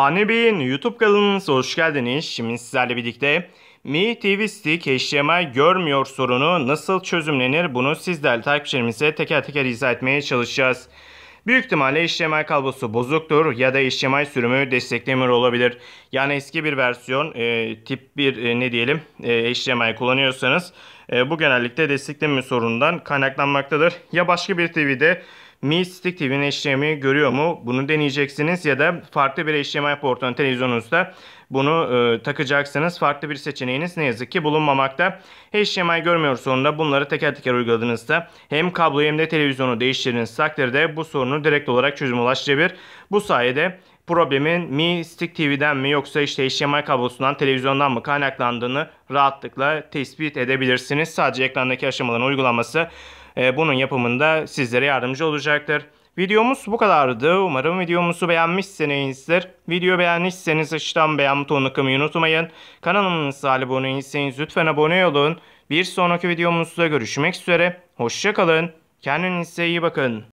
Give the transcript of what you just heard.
Ani Bey'in YouTube kanalınıza hoş geldiniz. Şimdi sizlerle birlikte Mi TV Stick HDMI görmüyor sorunu nasıl çözümlenir bunu sizlerle takipçilerimize teker teker izah etmeye çalışacağız. Büyük ihtimalle HDMI kablosu bozuktur ya da HDMI sürümü desteklemiyor olabilir. Yani eski bir versiyon e, tip bir e, ne diyelim e, HDMI kullanıyorsanız e, bu genellikle destekleme sorunundan kaynaklanmaktadır. Ya başka bir TV'de mi Stick TV'nin HDMI görüyor mu? Bunu deneyeceksiniz ya da farklı bir HDMI portunu televizyonunuzda bunu e, takacaksınız. Farklı bir seçeneğiniz ne yazık ki bulunmamakta. HDMI görmüyor sonunda bunları teker teker uyguladığınızda hem kabloyu hem de televizyonu değiştirdiğiniz takdirde bu sorunu direkt olarak çözüme ulaştırabilir. Bu sayede problemin Mi Stick TV'den mi yoksa işte HDMI kablosundan televizyondan mı kaynaklandığını rahatlıkla tespit edebilirsiniz. Sadece ekrandaki aşamaların uygulanması ee, bunun yapımında sizlere yardımcı olacaktır. Videomuz bu kadardı. Umarım videomuzu beğenmişsinizdir. Video beğenmişseniz aşağıdan beğen butonunu kımayı unutmayın. Kanalımıza abone değilseniz lütfen abone olun. Bir sonraki videomuzda görüşmek üzere. Hoşçakalın. Kendinize iyi bakın.